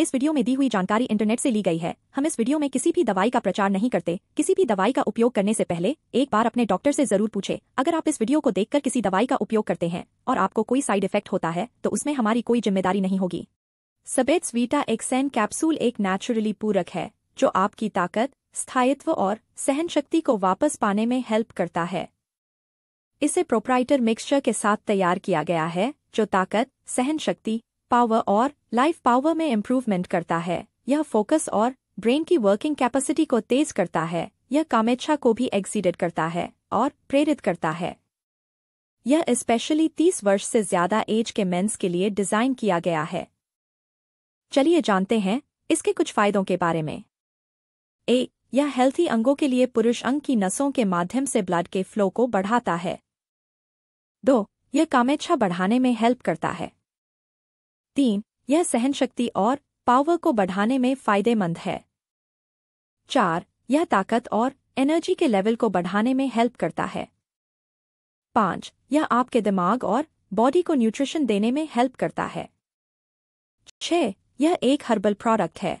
इस वीडियो में दी हुई जानकारी इंटरनेट से ली गई है हम इस वीडियो में किसी भी दवाई का प्रचार नहीं करते किसी भी दवाई का उपयोग करने से पहले एक बार अपने डॉक्टर से जरूर पूछे अगर आप इस वीडियो को देखकर किसी दवाई का उपयोग करते हैं और आपको कोई साइड इफेक्ट होता है तो उसमें हमारी कोई जिम्मेदारी नहीं होगी सबेट्स वीटा एक्सेन कैप्सूल एक नेचुरली पूरक है जो आपकी ताकत स्थायित्व और सहन शक्ति को वापस पाने में हेल्प करता है इसे प्रोप्राइटर मिक्सचर के साथ तैयार किया गया है जो ताकत सहन शक्ति पावर और लाइफ पावर में इम्प्रूवमेंट करता है यह फोकस और ब्रेन की वर्किंग कैपेसिटी को तेज करता है यह कामेच्छा को भी एक्सीडेड करता है और प्रेरित करता है यह स्पेशली 30 वर्ष से ज्यादा एज के मेंस के लिए डिजाइन किया गया है चलिए जानते हैं इसके कुछ फायदों के बारे में ए यह हेल्थी अंगों के लिए पुरुष अंग की नसों के माध्यम से ब्लड के फ्लो को बढ़ाता है दो यह कामेच्छा बढ़ाने में हेल्प करता है तीन यह सहन शक्ति और पावर को बढ़ाने में फायदेमंद है चार यह ताकत और एनर्जी के लेवल को बढ़ाने में हेल्प करता है पांच यह आपके दिमाग और बॉडी को न्यूट्रिशन देने में हेल्प करता है छह यह एक हर्बल प्रोडक्ट है